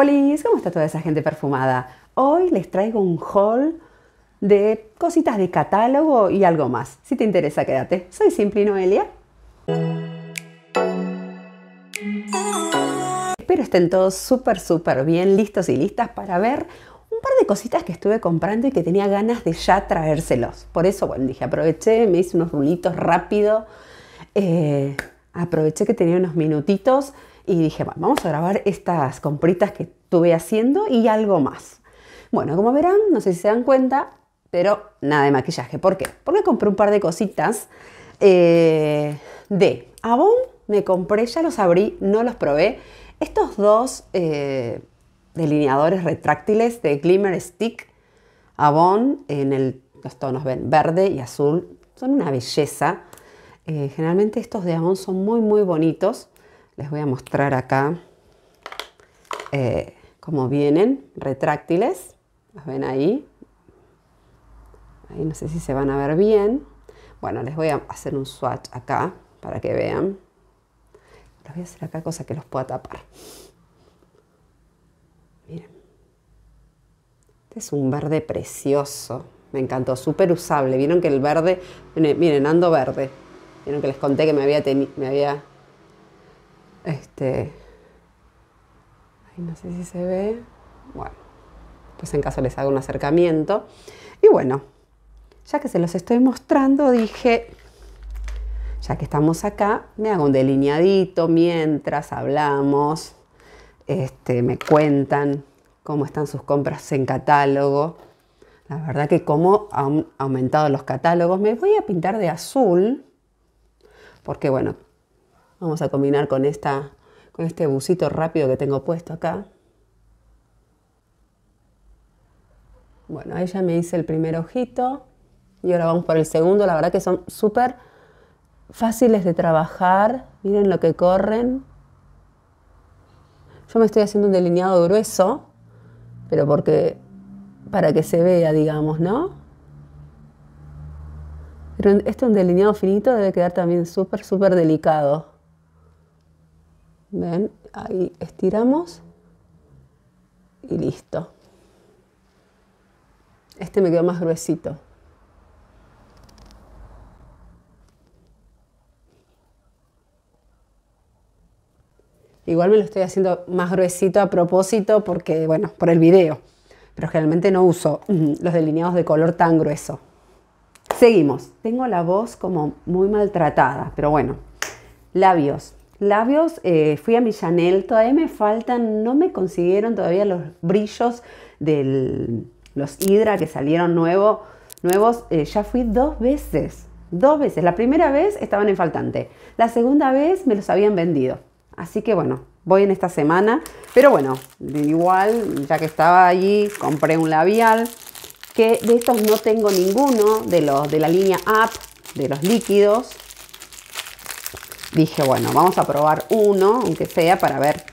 Hola, ¿cómo está toda esa gente perfumada? Hoy les traigo un haul de cositas de catálogo y algo más. Si te interesa, quédate. Soy Simple Noelia. Espero estén todos súper, súper bien listos y listas para ver un par de cositas que estuve comprando y que tenía ganas de ya traérselos. Por eso, bueno, dije, aproveché, me hice unos rulitos rápido. Eh, aproveché que tenía unos minutitos y dije, bueno, vamos a grabar estas compritas que estuve haciendo y algo más. Bueno, como verán, no sé si se dan cuenta, pero nada de maquillaje. ¿Por qué? Porque compré un par de cositas eh, de Avon. Me compré, ya los abrí, no los probé. Estos dos eh, delineadores retráctiles de Glimmer Stick Avon en el, los tonos ven, verde y azul. Son una belleza. Eh, generalmente estos de Avon son muy, muy bonitos. Les voy a mostrar acá eh, cómo vienen, retráctiles. Los ven ahí. Ahí no sé si se van a ver bien. Bueno, les voy a hacer un swatch acá para que vean. Los voy a hacer acá, cosa que los pueda tapar. Miren. Este es un verde precioso. Me encantó, súper usable. Vieron que el verde, miren, ando verde. Vieron que les conté que me había, me había este, no sé si se ve. Bueno, pues en caso les hago un acercamiento. Y bueno, ya que se los estoy mostrando, dije, ya que estamos acá, me hago un delineadito mientras hablamos, este, me cuentan cómo están sus compras en catálogo. La verdad que como han aumentado los catálogos, me voy a pintar de azul, porque bueno, Vamos a combinar con, esta, con este busito rápido que tengo puesto acá. Bueno, ahí ya me hice el primer ojito y ahora vamos por el segundo. La verdad que son súper fáciles de trabajar. Miren lo que corren. Yo me estoy haciendo un delineado grueso, pero porque para que se vea, digamos, ¿no? Pero este un delineado finito debe quedar también súper, súper delicado. Ven, ahí estiramos y listo. Este me quedó más gruesito. Igual me lo estoy haciendo más gruesito a propósito porque, bueno, por el video. Pero generalmente no uso mm, los delineados de color tan grueso. Seguimos. Tengo la voz como muy maltratada, pero bueno. Labios labios, eh, fui a mi Chanel, todavía me faltan, no me consiguieron todavía los brillos de los Hydra que salieron nuevo, nuevos, eh, ya fui dos veces, dos veces. La primera vez estaban en faltante, la segunda vez me los habían vendido. Así que bueno, voy en esta semana, pero bueno, igual, ya que estaba allí, compré un labial, que de estos no tengo ninguno, de los de la línea Up, de los líquidos, dije, bueno, vamos a probar uno, aunque sea, para ver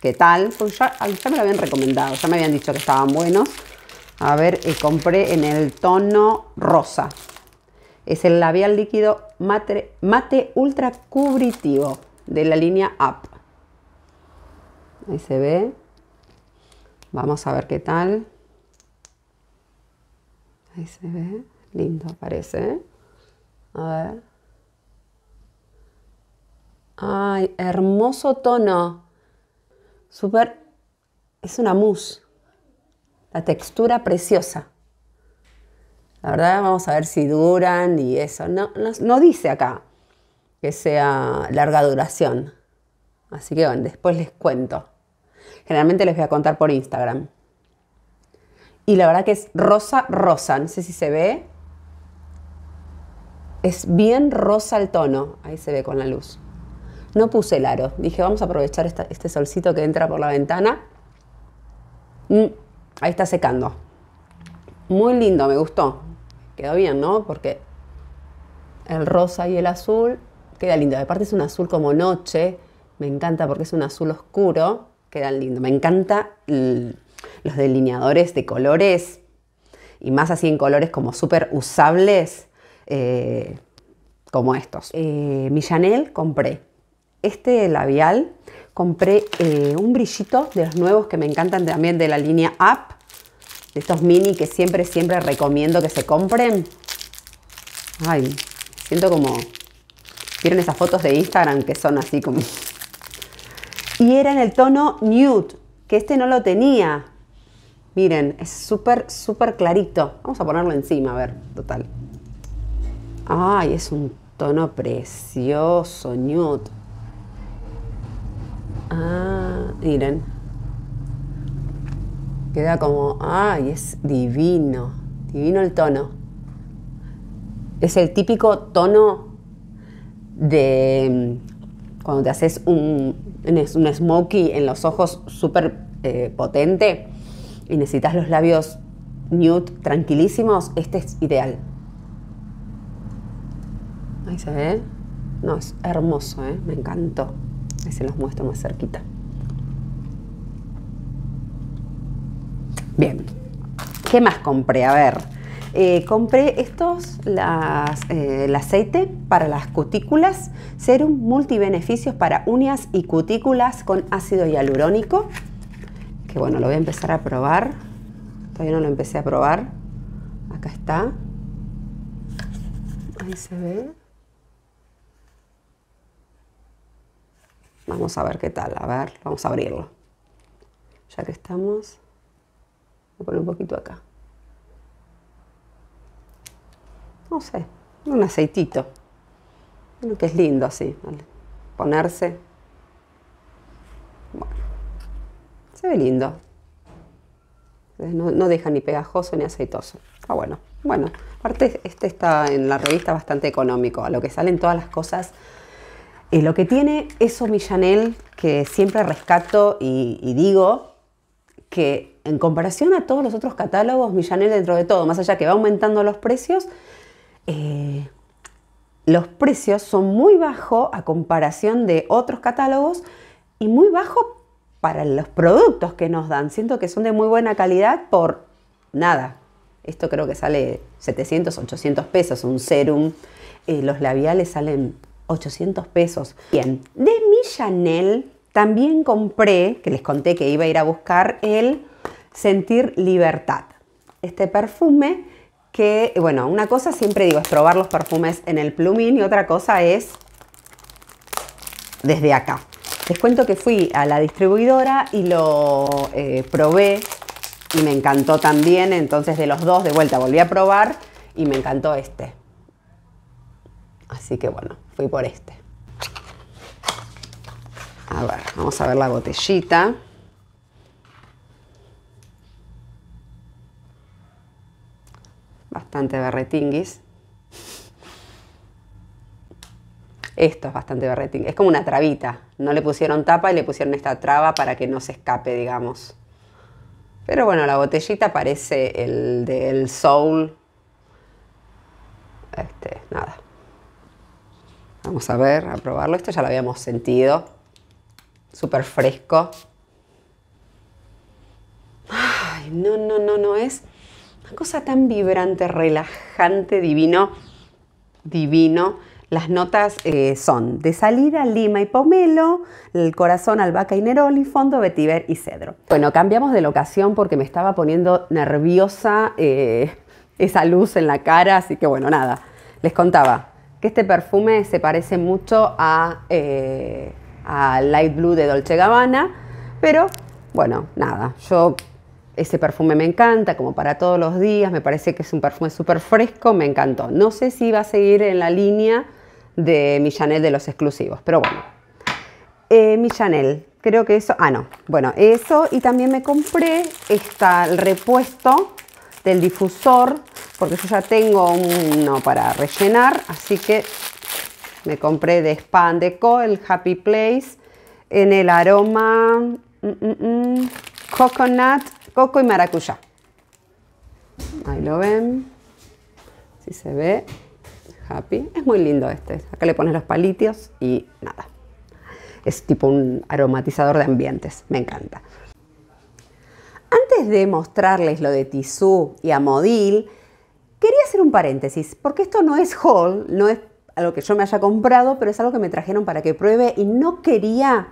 qué tal. pues ya, ah, me lo habían recomendado, ya me habían dicho que estaban buenos. A ver, y eh, compré en el tono rosa. Es el labial líquido mate, mate ultra cubritivo de la línea Up. Ahí se ve. Vamos a ver qué tal. Ahí se ve. Lindo parece. A ver. Ay, hermoso tono. Súper. Es una mousse. La textura preciosa. La verdad, vamos a ver si duran y eso. No, no, no dice acá que sea larga duración. Así que bueno, después les cuento. Generalmente les voy a contar por Instagram. Y la verdad que es rosa, rosa. No sé si se ve. Es bien rosa el tono. Ahí se ve con la luz. No puse el aro. Dije, vamos a aprovechar este solcito que entra por la ventana. Mm, ahí está secando. Muy lindo, me gustó. Quedó bien, ¿no? Porque el rosa y el azul queda lindo. Aparte es un azul como noche. Me encanta porque es un azul oscuro. Quedan lindo. Me encanta los delineadores de colores. Y más así en colores como súper usables. Eh, como estos. Eh, mi Chanel compré este labial. Compré eh, un brillito de los nuevos que me encantan también de la línea Up. De estos mini que siempre, siempre recomiendo que se compren. Ay, siento como... ¿Vieron esas fotos de Instagram que son así como... Y era en el tono nude, que este no lo tenía. Miren, es súper, súper clarito. Vamos a ponerlo encima, a ver, total. Ay, es un tono precioso, nude. Ah, miren. Queda como, ay, es divino, divino el tono. Es el típico tono de mm, cuando te haces un, un smokey en los ojos súper eh, potente y necesitas los labios nude tranquilísimos, este es ideal. Ahí se ve. No, es hermoso, ¿eh? me encantó. Ahí se los muestro más cerquita. Bien, ¿qué más compré? A ver, eh, compré estos, eh, el aceite para las cutículas, serum multibeneficios para uñas y cutículas con ácido hialurónico, que bueno, lo voy a empezar a probar, todavía no lo empecé a probar, acá está, ahí se ve. Vamos a ver qué tal. A ver, vamos a abrirlo. Ya que estamos, voy un poquito acá. No sé, un aceitito. que es lindo así, ponerse. Bueno, se ve lindo. No, deja ni pegajoso ni aceitoso. Ah, bueno. Bueno, aparte este está en la revista bastante económico. A lo que salen todas las cosas lo que tiene eso Millanel que siempre rescato y, digo, que en comparación a todos los otros catálogos, Millanel dentro de todo, más allá que va aumentando los precios, eh, los precios son muy bajos a comparación de otros catálogos y muy bajos para los productos que nos dan. Siento que son de muy buena calidad por nada. Esto creo que sale 700, 800 pesos un serum. Eh, los labiales salen 800 pesos. Bien, de mi Chanel también compré, que les conté que iba a ir a buscar, el Sentir Libertad. Este perfume que, bueno, una cosa siempre digo es probar los perfumes en el plumín y otra cosa es desde acá. Les cuento que fui a la distribuidora y lo eh, probé y me encantó también, entonces de los dos de vuelta volví a probar y me encantó este. Así que bueno, fui por este. A ver, vamos a ver la botellita. Bastante berretinguis. Esto es bastante berretinguis. Es como una trabita. No le pusieron tapa y le pusieron esta traba para que no se escape, digamos. Pero bueno, la botellita parece el del Soul. Este, nada, Vamos a ver, a probarlo. Esto ya lo habíamos sentido. Súper fresco. Ay, no, no, no, no es una cosa tan vibrante, relajante, divino, divino. Las notas eh, son de salida, lima y pomelo, el corazón, albahaca y neroli, fondo, vetiver y cedro. Bueno, cambiamos de locación porque me estaba poniendo nerviosa eh, esa luz en la cara, así que bueno, nada, les contaba que este perfume se parece mucho eh, a, Light Blue de Dolce Gabbana, pero bueno, nada, yo ese perfume me encanta, como para todos los días, me parece que es un perfume súper fresco, me encantó. No sé si va a seguir en la línea de mi Chanel de los exclusivos, pero bueno. Eh, mi Chanel, creo que eso, ah no, bueno, eso y también me compré esta, el repuesto del difusor porque yo ya tengo uno para rellenar, así que me compré de Span Deco el Happy Place en el aroma mm, mm, mm, coconut, coco y maracuyá. Ahí lo ven, si se ve, Happy. Es muy lindo este, acá le pones los palitos y nada. Es tipo un aromatizador de ambientes, me encanta. Antes de mostrarles lo de Tisú y Amodil, Quería hacer un paréntesis, porque esto no es haul, no es algo que yo me haya comprado, pero es algo que me trajeron para que pruebe y no quería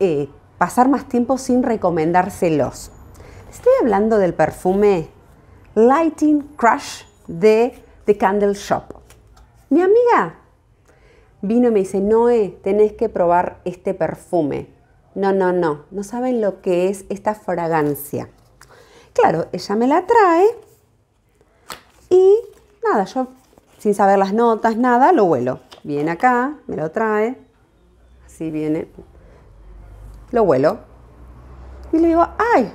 eh, pasar más tiempo sin recomendárselos. Estoy hablando del perfume Lighting Crush de The Candle Shop. Mi amiga vino y me dice, Noé, tenés que probar este perfume. No, no, no, no saben lo que es esta fragancia. Claro, ella me la trae y nada, yo sin saber las notas, nada, lo vuelo. Viene acá, me lo trae, así viene, lo vuelo. Y le digo, ¡ay!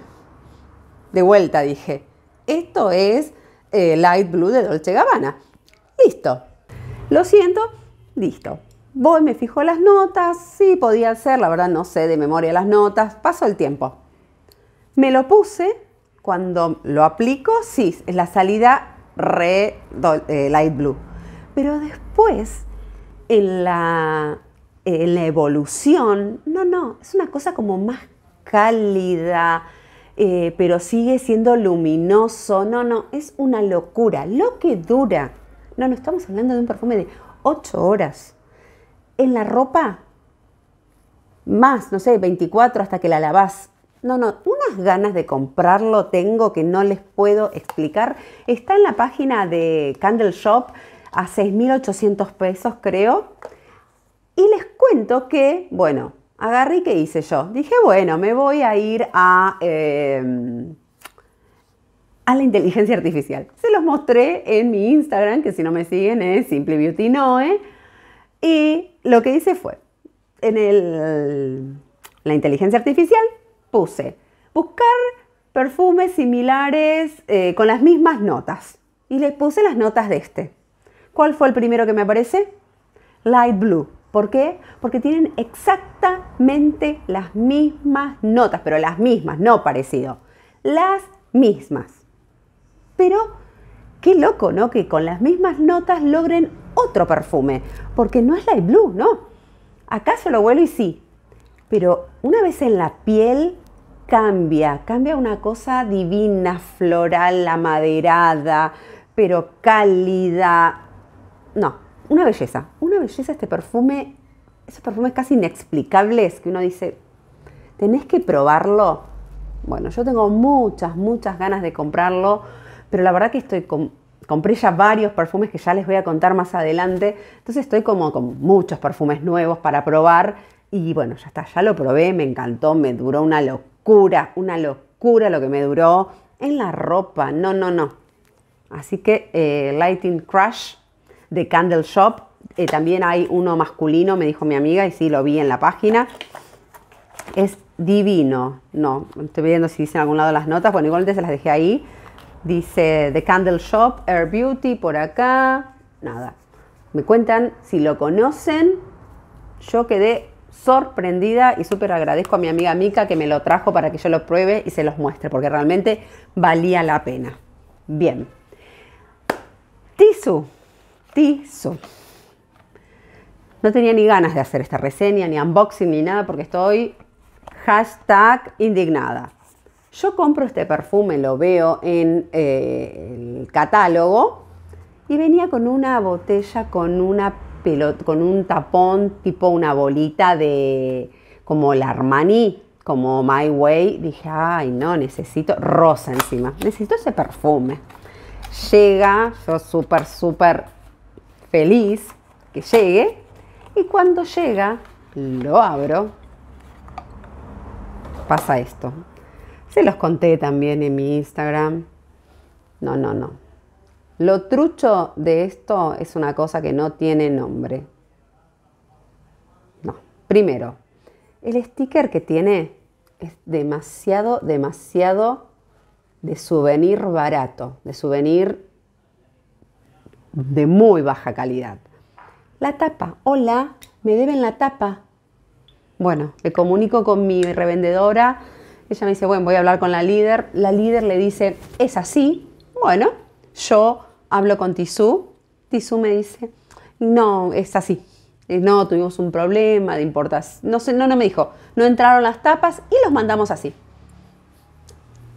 De vuelta dije, esto es eh, Light Blue de Dolce Gabbana. Listo. Lo siento, listo. Voy, me fijo las notas, sí podía ser, la verdad no sé de memoria las notas, pasó el tiempo. Me lo puse, cuando lo aplico, sí, es la salida re eh, light blue. Pero después, en la, eh, en la, evolución, no, no, es una cosa como más cálida, eh, pero sigue siendo luminoso, no, no, es una locura. Lo que dura, no, no estamos hablando de un perfume de 8 horas. En la ropa, más, no sé, 24 hasta que la lavas. No, no, unas ganas de comprarlo tengo que no les puedo explicar. Está en la página de Candle Shop a 6.800 pesos creo. Y les cuento que, bueno, agarré y qué hice yo. Dije, bueno, me voy a ir a, em, a la inteligencia artificial. Se los mostré en mi Instagram, que si no me siguen es Simple Beauty Noe. Y lo que hice fue, en el, la inteligencia artificial puse buscar perfumes similares eh, con las mismas notas. Y le puse las notas de este. ¿Cuál fue el primero que me aparece? Light Blue. ¿Por qué? Porque tienen exactamente las mismas notas, pero las mismas, no parecido. Las mismas. Pero qué loco, ¿no? Que con las mismas notas logren otro perfume. Porque no es Light Blue, ¿no? Acá se lo vuelo y sí. Pero una vez en la piel cambia, cambia una cosa divina, floral, amaderada, pero cálida. No, una belleza, una belleza este perfume, esos perfumes casi inexplicables que uno dice, tenés que probarlo. Bueno, yo tengo muchas, muchas ganas de comprarlo, pero la verdad que estoy con, compré ya varios perfumes que ya les voy a contar más adelante, entonces estoy como con muchos perfumes nuevos para probar y bueno, ya está, ya lo probé, me encantó, me duró una locura una locura lo que me duró en la ropa. No, no, no. Así que eh, Lighting Crush de Candle Shop. Eh, también hay uno masculino, me dijo mi amiga, y sí, lo vi en la página. Es divino. No, estoy viendo si dicen en algún lado las notas. Bueno, igualmente se las dejé ahí. Dice The Candle Shop, Air Beauty, por acá. Nada. Me cuentan si lo conocen. Yo quedé sorprendida y súper agradezco a mi amiga Mica que me lo trajo para que yo lo pruebe y se los muestre, porque realmente valía la pena. Bien. Tisu, tisu. No tenía ni ganas de hacer esta reseña, ni unboxing, ni nada, porque estoy hashtag indignada. Yo compro este perfume, lo veo en eh, el catálogo y venía con una botella con una con un tapón tipo una bolita de como la Armani, como My Way, dije, ay no, necesito rosa encima, necesito ese perfume. Llega, yo súper, súper feliz que llegue, y cuando llega, lo abro, pasa esto. Se los conté también en mi Instagram. No, no, no. Lo trucho de esto es una cosa que no tiene nombre. No. Primero, el sticker que tiene es demasiado, demasiado de souvenir barato, de souvenir de muy baja calidad. La tapa, hola, me deben la tapa. Bueno, me comunico con mi revendedora, ella me dice, bueno, voy a hablar con la líder, la líder le dice, es así, bueno, yo hablo con Tisu, Tisu me dice, no, es así. Eh, no, tuvimos un problema de importas. No sé, no, no me dijo. No entraron las tapas y los mandamos así.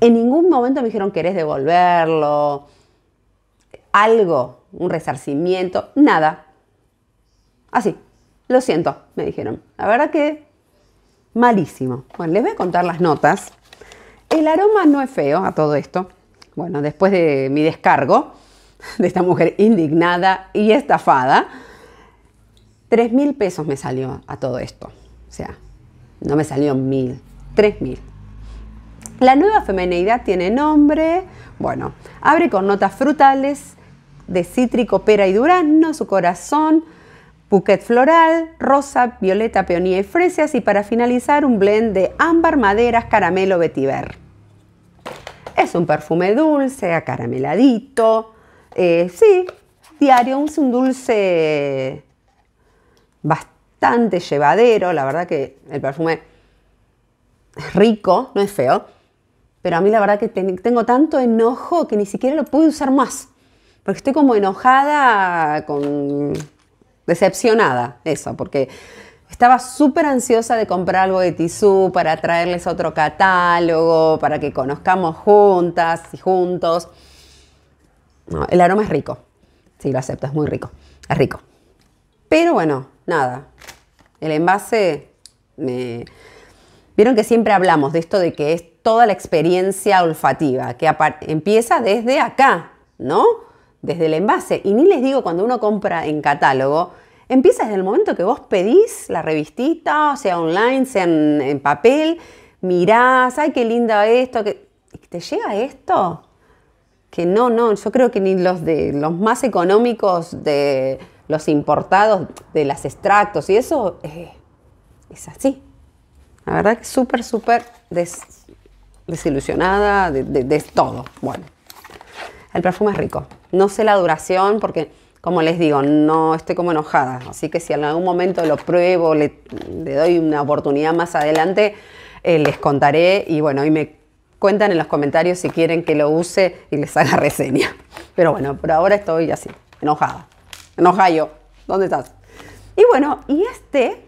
En ningún momento me dijeron, ¿querés devolverlo? Algo, un resarcimiento, nada. Así, lo siento, me dijeron. La verdad que malísimo. Bueno, les voy a contar las notas. El aroma no es feo a todo esto. Bueno, después de mi descargo, de esta mujer indignada y estafada, 3.000 mil pesos me salió a todo esto. O sea, no me salió mil, 3.000. mil. La nueva femenidad tiene nombre, bueno, abre con notas frutales de cítrico, pera y durazno, su corazón, bouquet floral, rosa, violeta, peonía y fresas y para finalizar un blend de ámbar, maderas, caramelo, vetiver. Es un perfume dulce, acarameladito, eh, sí, diario, un dulce bastante llevadero, la verdad que el perfume es rico, no es feo, pero a mí la verdad que tengo tanto enojo que ni siquiera lo pude usar más, porque estoy como enojada, decepcionada, eso, porque estaba súper ansiosa de comprar algo de Tisú para traerles otro catálogo, para que conozcamos juntas y juntos el aroma es rico. Sí, lo acepto, es muy rico. Es rico. Pero bueno, nada. El envase me... Vieron que siempre hablamos de esto de que es toda la experiencia olfativa, que empieza desde acá, ¿no? Desde el envase. Y ni les digo cuando uno compra en catálogo, empieza desde el momento que vos pedís la revistita, sea online, sea en, papel, mirás, ay, qué linda esto, que... ¿te llega esto? que no, no, yo creo que ni los de los más económicos de los importados, de los extractos y eso, eh, es así. La verdad que súper, súper desilusionada de, todo. Bueno, el perfume es rico. No sé la duración porque, como les digo, no estoy como enojada. Así que si en algún momento lo pruebo, le, doy una oportunidad más adelante, eh, les contaré y bueno, y me Cuentan en los comentarios si quieren que lo use y les haga reseña. Pero bueno, por ahora estoy así, enojada. Enojado yo. ¿Dónde estás? Y bueno, y este,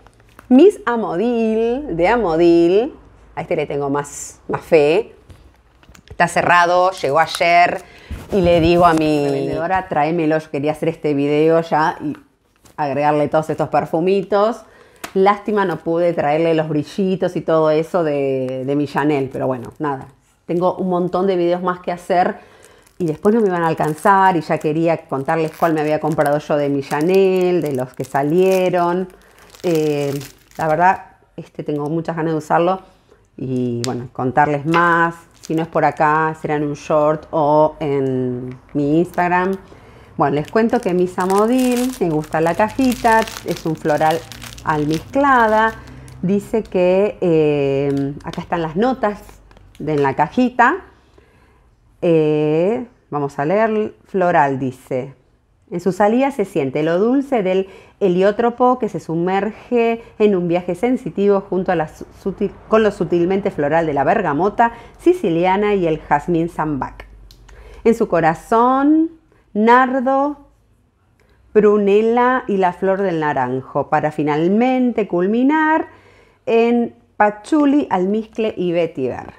Miss Amodil, de Amodil, a este le tengo más, más fe. Está cerrado, llegó ayer y le digo a mi vendedora, tráemelo, yo quería hacer este video ya y agregarle todos estos perfumitos. Lástima no pude traerle los brillitos y todo eso de, de mi Chanel, pero bueno, nada. Tengo un montón de videos más que hacer y después no me iban a alcanzar y ya quería contarles cuál me había comprado yo de mi Chanel, de los que salieron. Eh, la verdad, este tengo muchas ganas de usarlo y bueno, contarles más. Si no es por acá, será en un short o en mi Instagram. Bueno, les cuento que mi Modil. me gusta la cajita, es un floral almizclada. Dice que eh, acá están las notas en la cajita. Eh, vamos a leer, Floral dice, en su salida se siente lo dulce del heliótropo que se sumerge en un viaje sensitivo junto a con lo sutilmente floral de la bergamota siciliana y el jazmín sambac. En su corazón, nardo, prunela y la flor del naranjo, para finalmente culminar en patchouli, almizcle y vetiver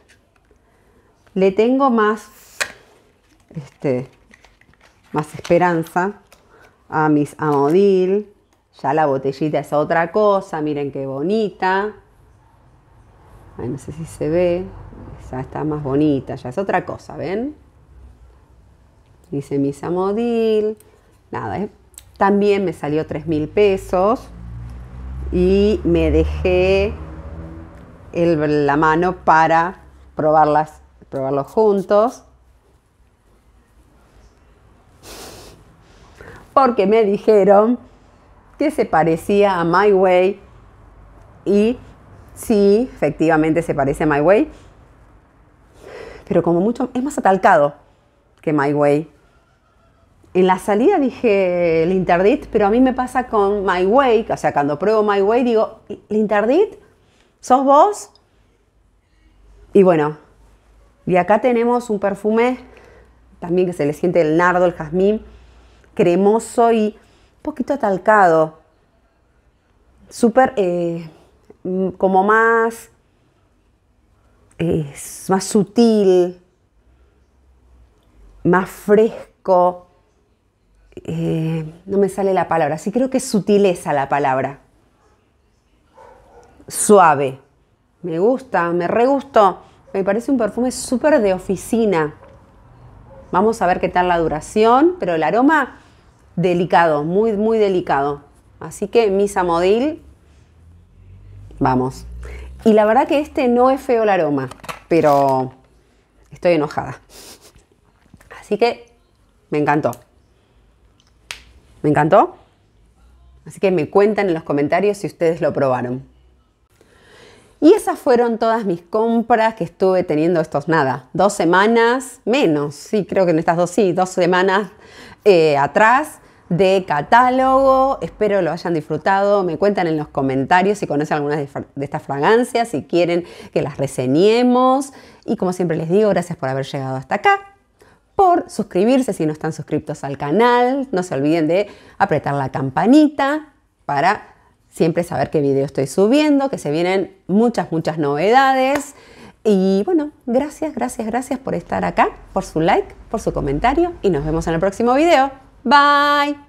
le tengo más, este, más esperanza a mis Amodil. Ya la botellita es otra cosa, miren qué bonita. Ay, no sé si se ve. Ya está más bonita, ya es otra cosa, ¿ven? Dice mis Amodil. Nada, eh, también me salió 3.000 mil pesos y me dejé la mano para probarlas probarlo juntos. Porque me dijeron que se parecía a My Way y sí, efectivamente se parece a My Way, pero como mucho es más atalcado que My Way. En la salida dije el interdit, pero a mí me pasa con My Way, o sea, cuando pruebo My Way digo, ¿el interdit? ¿Sos vos? Y bueno, y acá tenemos un perfume también que se le siente el nardo, el jazmín, cremoso y un poquito atalcado. Súper, eh, mm, como más, eh, más sutil, más fresco. Eh, no me sale la palabra, sí creo que es sutileza la palabra. Suave. Me gusta, me re me parece un perfume súper de oficina. Vamos a ver qué tal la duración, pero el aroma delicado, muy, muy delicado. Así que Misa Modil, vamos. Y la verdad que este no es feo el aroma, pero estoy enojada. Así que me encantó. Me encantó. Así que me cuentan en los comentarios si ustedes lo probaron. Y esas fueron todas mis compras que estuve teniendo estos nada, dos semanas menos, sí, creo que en estas dos, sí, dos semanas eh, atrás de catálogo. Espero lo hayan disfrutado. Me cuentan en los comentarios si conocen algunas de, estas fragancias, si quieren que las reseñemos. Y como siempre les digo, gracias por haber llegado hasta acá por suscribirse si no están suscritos al canal. No se olviden de apretar la campanita para siempre saber qué video estoy subiendo, que se vienen muchas, muchas novedades. Y bueno, gracias, gracias, gracias por estar acá, por su like, por su comentario y nos vemos en el próximo video. Bye.